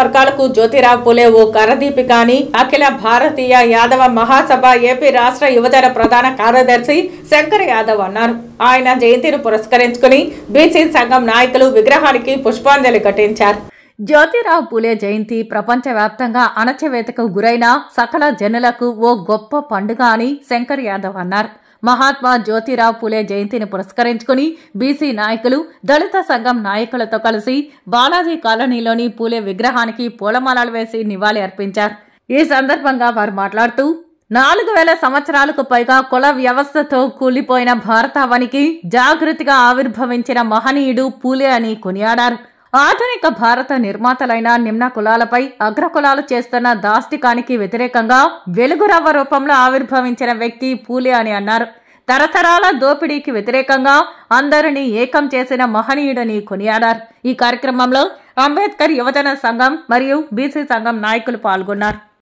వర్గాలకు జ్యోతిరావు పులే ఓ కరదీపి కానీ అఖిల భారతీయ యాదవ మహాసభ ఏపీ రాష్ట్ర యువజన ప్రధాన కార్యదర్శి శంకర్ యాదవ్ అన్నారు ఆయన జయంతిని పురస్కరించుకుని బీసీ సంఘం నాయకులు విగ్రహానికి పుష్పాంజలి ఘటించారు జ్యోతిరావు పూలే జయంతి ప్రపంచవ్యాప్తంగా అణచివేతకు గురైన సకల జనులకు ఓ గొప్ప పండుగ అని శంకర్ యాదవ్ అన్నారు మహాత్మా జ్యోతిరావు పూలే జయంతిని పురస్కరించుకుని బీసీ నాయకులు దళిత సంఘం నాయకులతో కలిసి బాలాజీ కాలనీలోని పూలే విగ్రహానికి పూలమాలలు వేసి నివాళి అర్పించారు ఈ సందర్భంగా వారు మాట్లాడుతూ నాలుగు వేల సంవత్సరాలకు పైగా కుల వ్యవస్థతో కూలిపోయిన భారతావనికి జాగృతిగా ఆవిర్భవించిన మహనీయుడు పూలే అని కొనియాడారు ఆధునిక భారత నిర్మాతలైన నిమ్న కులాలపై అగ్ర కులాలు చేస్తున్న దాష్టికానికి వ్యతిరేకంగా వెలుగురవ్వ రూపంలో ఆవిర్భవించిన వ్యక్తి పూలే అని అన్నారు తరతరాల దోపిడీకి వ్యతిరేకంగా అందరినీ ఏకం చేసిన మహనీయుడని కొనియాడారు ఈ కార్యక్రమంలో అంబేద్కర్ యువజన సంఘం మరియు బీసీ సంఘం నాయకులు పాల్గొన్నారు